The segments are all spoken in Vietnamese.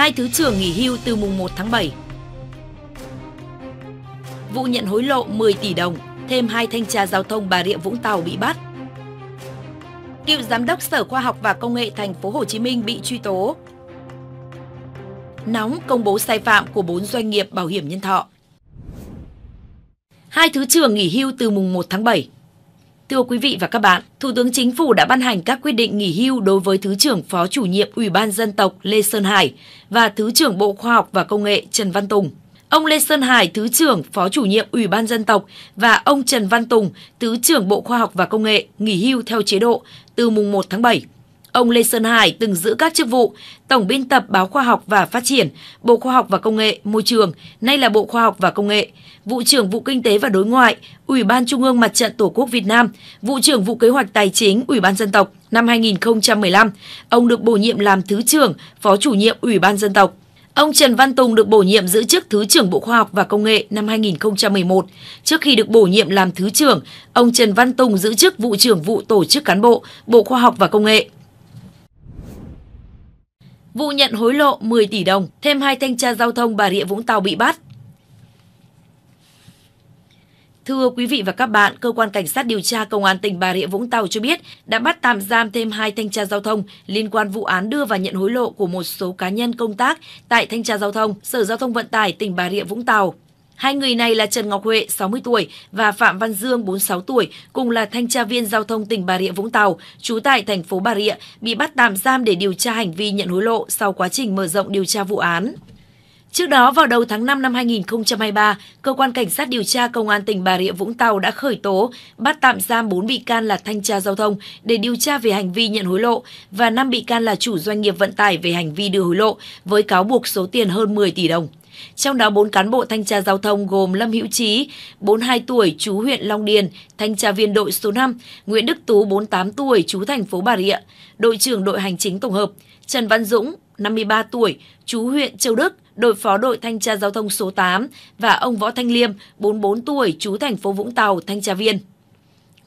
hai thứ trưởng nghỉ hưu từ mùng 1 tháng 7. Vụ nhận hối lộ 10 tỷ đồng, thêm hai thanh tra giao thông Bà Rịa Vũng Tàu bị bắt. Cựu giám đốc Sở Khoa học và Công nghệ thành phố Hồ Chí Minh bị truy tố. Nóng công bố sai phạm của 4 doanh nghiệp bảo hiểm nhân thọ. Hai thứ trưởng nghỉ hưu từ mùng 1 tháng 7. Thưa quý vị và các bạn, Thủ tướng Chính phủ đã ban hành các quyết định nghỉ hưu đối với Thứ trưởng Phó Chủ nhiệm Ủy ban Dân tộc Lê Sơn Hải và Thứ trưởng Bộ Khoa học và Công nghệ Trần Văn Tùng. Ông Lê Sơn Hải, Thứ trưởng Phó Chủ nhiệm Ủy ban Dân tộc và ông Trần Văn Tùng, Thứ trưởng Bộ Khoa học và Công nghệ, nghỉ hưu theo chế độ từ mùng 1 tháng 7. Ông Lê Sơn Hải từng giữ các chức vụ Tổng biên tập Báo Khoa học và Phát triển, Bộ Khoa học và Công nghệ, Môi trường, nay là Bộ Khoa học và Công nghệ, Vụ trưởng Vụ Kinh tế và Đối ngoại, Ủy ban Trung ương Mặt trận Tổ quốc Việt Nam, Vụ trưởng Vụ Kế hoạch Tài chính, Ủy ban Dân tộc năm 2015. Ông được bổ nhiệm làm Thứ trưởng, Phó chủ nhiệm Ủy ban Dân tộc. Ông Trần Văn Tùng được bổ nhiệm giữ chức Thứ trưởng Bộ Khoa học và Công nghệ năm 2011. Trước khi được bổ nhiệm làm Thứ trưởng, ông Trần Văn Tùng giữ chức Vụ trưởng Vụ Tổ chức Cán bộ, Bộ Khoa học và Công nghệ. Vụ nhận hối lộ 10 tỷ đồng, thêm hai thanh tra giao thông Bà Rịa Vũng Tàu bị bắt. Thưa quý vị và các bạn, Cơ quan Cảnh sát điều tra Công an tỉnh Bà Rịa Vũng Tàu cho biết đã bắt tạm giam thêm hai thanh tra giao thông liên quan vụ án đưa và nhận hối lộ của một số cá nhân công tác tại Thanh tra Giao thông, Sở Giao thông Vận tải tỉnh Bà Rịa Vũng Tàu. Hai người này là Trần Ngọc Huệ, 60 tuổi và Phạm Văn Dương, 46 tuổi, cùng là thanh tra viên giao thông tỉnh Bà Rịa Vũng Tàu, trú tại thành phố Bà Rịa, bị bắt tạm giam để điều tra hành vi nhận hối lộ sau quá trình mở rộng điều tra vụ án. Trước đó, vào đầu tháng 5 năm 2023, Cơ quan Cảnh sát điều tra Công an tỉnh Bà Rịa Vũng Tàu đã khởi tố, bắt tạm giam 4 bị can là thanh tra giao thông để điều tra về hành vi nhận hối lộ và 5 bị can là chủ doanh nghiệp vận tải về hành vi đưa hối lộ với cáo buộc số tiền hơn 10 tỷ đồng. Trong đó 4 cán bộ thanh tra giao thông gồm Lâm Hữu Trí, 42 tuổi, chú huyện Long Điền, thanh tra viên đội số 5, Nguyễn Đức Tú, 48 tuổi, chú thành phố Bà Rịa, đội trưởng đội hành chính tổng hợp, Trần Văn Dũng, 53 tuổi, chú huyện Châu Đức, đội phó đội thanh tra giao thông số 8 và ông Võ Thanh Liêm, 44 tuổi, chú thành phố Vũng Tàu, thanh tra viên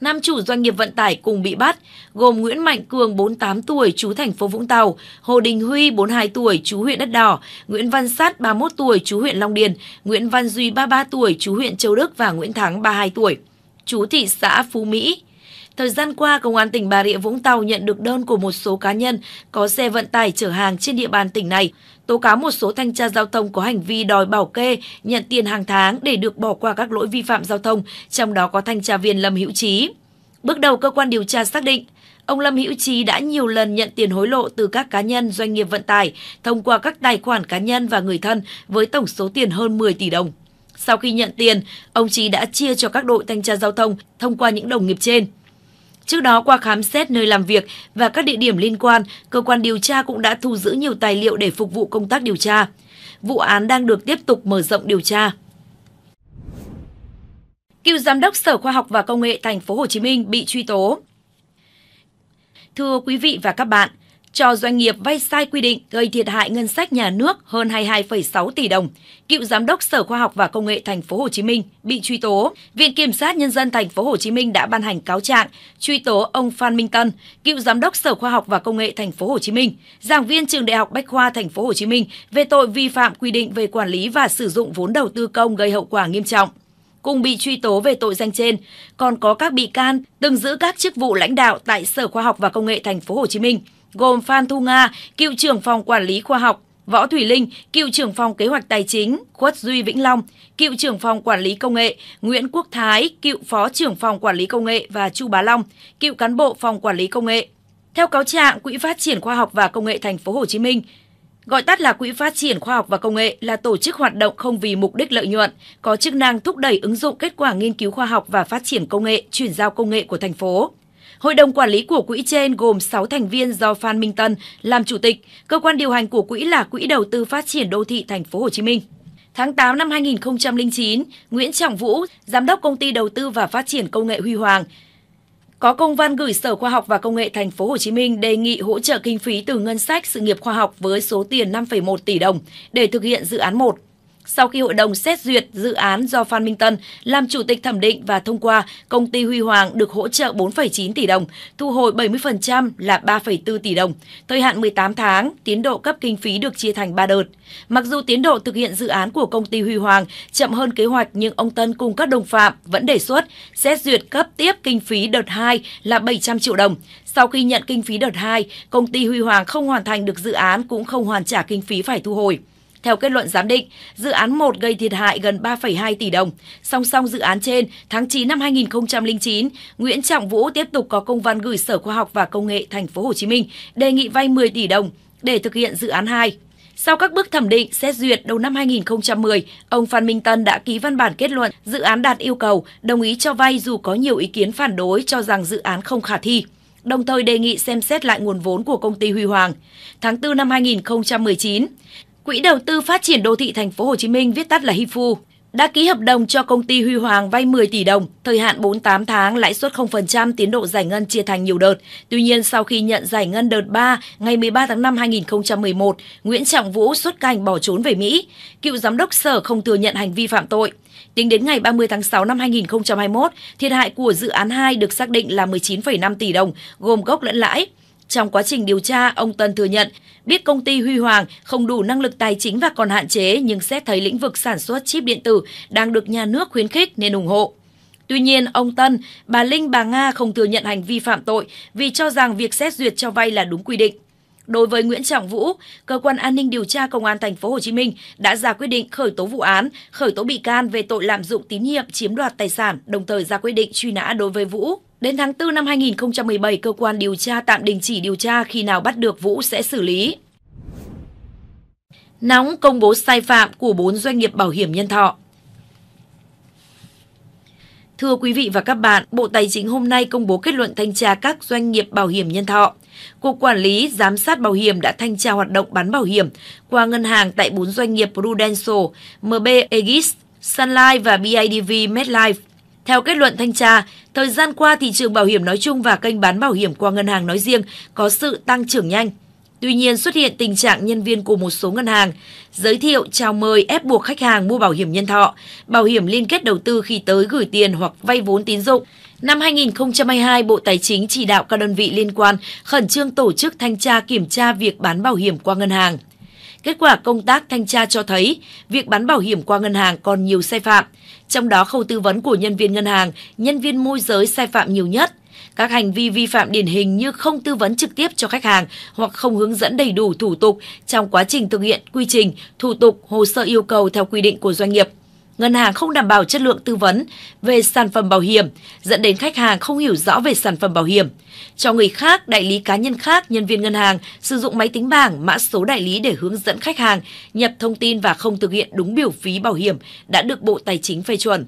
năm chủ doanh nghiệp vận tải cùng bị bắt, gồm Nguyễn Mạnh Cường 48 tuổi chú thành phố Vũng Tàu, Hồ Đình Huy 42 tuổi chú huyện Đất Đỏ, Nguyễn Văn Sát 31 tuổi chú huyện Long Điền, Nguyễn Văn Duy 33 tuổi chú huyện Châu Đức và Nguyễn Thắng 32 tuổi chú thị xã Phú Mỹ. Thời gian qua, Công an tỉnh Bà Rịa Vũng Tàu nhận được đơn của một số cá nhân có xe vận tải chở hàng trên địa bàn tỉnh này, tố cáo một số thanh tra giao thông có hành vi đòi bảo kê, nhận tiền hàng tháng để được bỏ qua các lỗi vi phạm giao thông, trong đó có thanh tra viên Lâm Hữu Trí. Bước đầu, cơ quan điều tra xác định, ông Lâm Hữu Trí đã nhiều lần nhận tiền hối lộ từ các cá nhân doanh nghiệp vận tải thông qua các tài khoản cá nhân và người thân với tổng số tiền hơn 10 tỷ đồng. Sau khi nhận tiền, ông Trí đã chia cho các đội thanh tra giao thông thông qua những đồng nghiệp trên. Trước đó qua khám xét nơi làm việc và các địa điểm liên quan, cơ quan điều tra cũng đã thu giữ nhiều tài liệu để phục vụ công tác điều tra. Vụ án đang được tiếp tục mở rộng điều tra. Cựu giám đốc Sở Khoa học và Công nghệ Thành phố Hồ Chí Minh bị truy tố. Thưa quý vị và các bạn, cho doanh nghiệp vay sai quy định gây thiệt hại ngân sách nhà nước hơn 22,6 tỷ đồng. Cựu giám đốc Sở Khoa học và Công nghệ Thành phố Hồ Chí Minh bị truy tố. Viện Kiểm sát nhân dân Thành phố Hồ Chí Minh đã ban hành cáo trạng truy tố ông Phan Minh Tân, cựu giám đốc Sở Khoa học và Công nghệ Thành phố Hồ Chí Minh, giảng viên trường Đại học Bách khoa Thành phố Hồ Chí Minh về tội vi phạm quy định về quản lý và sử dụng vốn đầu tư công gây hậu quả nghiêm trọng cùng bị truy tố về tội danh trên. Còn có các bị can từng giữ các chức vụ lãnh đạo tại Sở Khoa học và Công nghệ Thành phố Hồ Chí Minh, gồm Phan Thu Nga, cựu trưởng phòng quản lý khoa học, Võ Thủy Linh, cựu trưởng phòng kế hoạch tài chính, Khuất Duy Vĩnh Long, cựu trưởng phòng quản lý công nghệ, Nguyễn Quốc Thái, cựu phó trưởng phòng quản lý công nghệ và Chu Bá Long, cựu cán bộ phòng quản lý công nghệ. Theo cáo trạng, Quỹ phát triển khoa học và công nghệ thành phố Hồ Chí Minh gọi tắt là Quỹ phát triển khoa học và công nghệ là tổ chức hoạt động không vì mục đích lợi nhuận, có chức năng thúc đẩy ứng dụng kết quả nghiên cứu khoa học và phát triển công nghệ, chuyển giao công nghệ của thành phố Hội đồng quản lý của quỹ trên gồm 6 thành viên do Phan Minh Tân làm chủ tịch. Cơ quan điều hành của quỹ là Quỹ đầu tư phát triển đô thị thành phố Hồ Chí Minh. Tháng 8 năm 2009, Nguyễn Trọng Vũ, giám đốc công ty đầu tư và phát triển công nghệ Huy Hoàng, có công văn gửi Sở Khoa học và Công nghệ Thành phố Hồ Chí Minh đề nghị hỗ trợ kinh phí từ ngân sách sự nghiệp khoa học với số tiền 5,1 tỷ đồng để thực hiện dự án 1. Sau khi hội đồng xét duyệt dự án do Phan Minh Tân làm chủ tịch thẩm định và thông qua, công ty Huy Hoàng được hỗ trợ 4,9 tỷ đồng, thu hồi 70% là 3,4 tỷ đồng, thời hạn 18 tháng, tiến độ cấp kinh phí được chia thành 3 đợt. Mặc dù tiến độ thực hiện dự án của công ty Huy Hoàng chậm hơn kế hoạch nhưng ông Tân cùng các đồng phạm vẫn đề xuất xét duyệt cấp tiếp kinh phí đợt 2 là 700 triệu đồng. Sau khi nhận kinh phí đợt 2, công ty Huy Hoàng không hoàn thành được dự án cũng không hoàn trả kinh phí phải thu hồi. Theo kết luận giám định, dự án 1 gây thiệt hại gần 3,2 tỷ đồng. Song song dự án trên, tháng 9 năm 2009, Nguyễn Trọng Vũ tiếp tục có công văn gửi Sở Khoa học và Công nghệ Thành phố Hồ Chí Minh đề nghị vay 10 tỷ đồng để thực hiện dự án 2. Sau các bước thẩm định, xét duyệt đầu năm 2010, ông Phan Minh Tân đã ký văn bản kết luận dự án đạt yêu cầu, đồng ý cho vay dù có nhiều ý kiến phản đối cho rằng dự án không khả thi đồng thời đề nghị xem xét lại nguồn vốn của công ty Huy Hoàng. Tháng 4 năm 2019, Quỹ đầu tư phát triển đô thị thành phố Hồ Chí Minh viết tắt là HIFU đã ký hợp đồng cho công ty Huy Hoàng vay 10 tỷ đồng, thời hạn 48 tháng, lãi suất 0%, tiến độ giải ngân chia thành nhiều đợt. Tuy nhiên, sau khi nhận giải ngân đợt 3 ngày 13 tháng 5 2011, Nguyễn Trọng Vũ xuất cảnh bỏ trốn về Mỹ. Cựu giám đốc sở không thừa nhận hành vi phạm tội. Tính đến ngày 30 tháng 6 năm 2021, thiệt hại của dự án 2 được xác định là 19,5 tỷ đồng, gồm gốc lẫn lãi. Trong quá trình điều tra, ông Tân thừa nhận biết công ty Huy Hoàng không đủ năng lực tài chính và còn hạn chế nhưng xét thấy lĩnh vực sản xuất chip điện tử đang được nhà nước khuyến khích nên ủng hộ. Tuy nhiên, ông Tân, bà Linh, bà Nga không thừa nhận hành vi phạm tội vì cho rằng việc xét duyệt cho vay là đúng quy định. Đối với Nguyễn Trọng Vũ, cơ quan an ninh điều tra công an thành phố Hồ Chí Minh đã ra quyết định khởi tố vụ án, khởi tố bị can về tội lạm dụng tín nhiệm chiếm đoạt tài sản, đồng thời ra quyết định truy nã đối với Vũ. Đến tháng 4 năm 2017, cơ quan điều tra tạm đình chỉ điều tra khi nào bắt được Vũ sẽ xử lý. Nóng công bố sai phạm của 4 doanh nghiệp bảo hiểm nhân thọ. Thưa quý vị và các bạn, Bộ Tài chính hôm nay công bố kết luận thanh tra các doanh nghiệp bảo hiểm nhân thọ. Cục Quản lý Giám sát Bảo hiểm đã thanh tra hoạt động bán bảo hiểm qua ngân hàng tại 4 doanh nghiệp Prudential, MB Aegis, Sunlight và BIDV Medlife theo kết luận thanh tra, thời gian qua thị trường bảo hiểm nói chung và kênh bán bảo hiểm qua ngân hàng nói riêng có sự tăng trưởng nhanh. Tuy nhiên xuất hiện tình trạng nhân viên của một số ngân hàng giới thiệu chào mời ép buộc khách hàng mua bảo hiểm nhân thọ, bảo hiểm liên kết đầu tư khi tới gửi tiền hoặc vay vốn tín dụng. Năm 2022, Bộ Tài chính chỉ đạo các đơn vị liên quan khẩn trương tổ chức thanh tra kiểm tra việc bán bảo hiểm qua ngân hàng. Kết quả công tác thanh tra cho thấy, việc bán bảo hiểm qua ngân hàng còn nhiều sai phạm – trong đó khâu tư vấn của nhân viên ngân hàng, nhân viên môi giới sai phạm nhiều nhất. Các hành vi vi phạm điển hình như không tư vấn trực tiếp cho khách hàng hoặc không hướng dẫn đầy đủ thủ tục trong quá trình thực hiện quy trình, thủ tục, hồ sơ yêu cầu theo quy định của doanh nghiệp – ngân hàng không đảm bảo chất lượng tư vấn về sản phẩm bảo hiểm, dẫn đến khách hàng không hiểu rõ về sản phẩm bảo hiểm. Cho người khác, đại lý cá nhân khác, nhân viên ngân hàng sử dụng máy tính bảng, mã số đại lý để hướng dẫn khách hàng nhập thông tin và không thực hiện đúng biểu phí bảo hiểm đã được Bộ Tài chính phê chuẩn.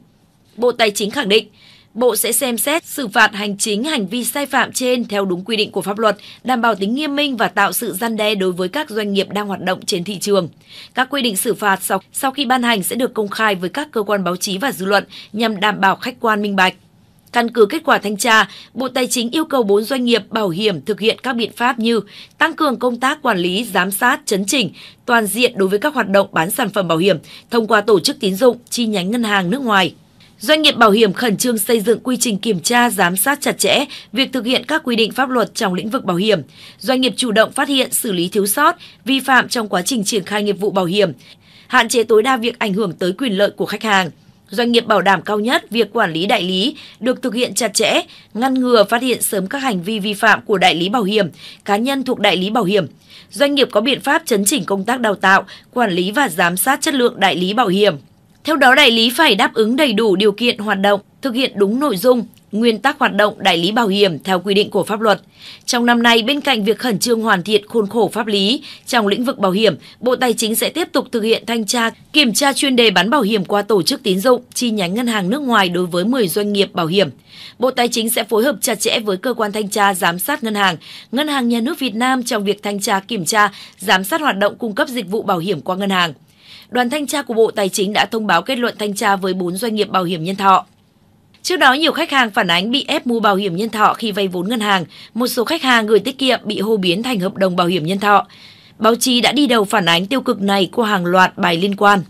Bộ Tài chính khẳng định, Bộ sẽ xem xét xử phạt hành chính hành vi sai phạm trên theo đúng quy định của pháp luật, đảm bảo tính nghiêm minh và tạo sự gian đe đối với các doanh nghiệp đang hoạt động trên thị trường. Các quy định xử phạt sau, sau khi ban hành sẽ được công khai với các cơ quan báo chí và dư luận nhằm đảm bảo khách quan minh bạch. Căn cứ kết quả thanh tra, Bộ Tài chính yêu cầu 4 doanh nghiệp bảo hiểm thực hiện các biện pháp như tăng cường công tác quản lý, giám sát, chấn chỉnh toàn diện đối với các hoạt động bán sản phẩm bảo hiểm thông qua tổ chức tín dụng, chi nhánh ngân hàng nước ngoài. Doanh nghiệp bảo hiểm khẩn trương xây dựng quy trình kiểm tra, giám sát chặt chẽ việc thực hiện các quy định pháp luật trong lĩnh vực bảo hiểm. Doanh nghiệp chủ động phát hiện, xử lý thiếu sót, vi phạm trong quá trình triển khai nghiệp vụ bảo hiểm, hạn chế tối đa việc ảnh hưởng tới quyền lợi của khách hàng. Doanh nghiệp bảo đảm cao nhất việc quản lý đại lý được thực hiện chặt chẽ, ngăn ngừa phát hiện sớm các hành vi vi phạm của đại lý bảo hiểm, cá nhân thuộc đại lý bảo hiểm. Doanh nghiệp có biện pháp chấn chỉnh công tác đào tạo, quản lý và giám sát chất lượng đại lý bảo hiểm. Theo đó, đại lý phải đáp ứng đầy đủ điều kiện hoạt động, thực hiện đúng nội dung, nguyên tắc hoạt động đại lý bảo hiểm theo quy định của pháp luật. Trong năm nay, bên cạnh việc khẩn trương hoàn thiện khuôn khổ pháp lý trong lĩnh vực bảo hiểm, Bộ Tài chính sẽ tiếp tục thực hiện thanh tra, kiểm tra chuyên đề bán bảo hiểm qua tổ chức tín dụng, chi nhánh ngân hàng nước ngoài đối với 10 doanh nghiệp bảo hiểm. Bộ Tài chính sẽ phối hợp chặt chẽ với cơ quan thanh tra giám sát ngân hàng, ngân hàng nhà nước Việt Nam trong việc thanh tra kiểm tra, giám sát hoạt động cung cấp dịch vụ bảo hiểm qua ngân hàng đoàn thanh tra của Bộ Tài chính đã thông báo kết luận thanh tra với 4 doanh nghiệp bảo hiểm nhân thọ. Trước đó, nhiều khách hàng phản ánh bị ép mua bảo hiểm nhân thọ khi vay vốn ngân hàng. Một số khách hàng gửi tiết kiệm bị hô biến thành hợp đồng bảo hiểm nhân thọ. Báo chí đã đi đầu phản ánh tiêu cực này qua hàng loạt bài liên quan.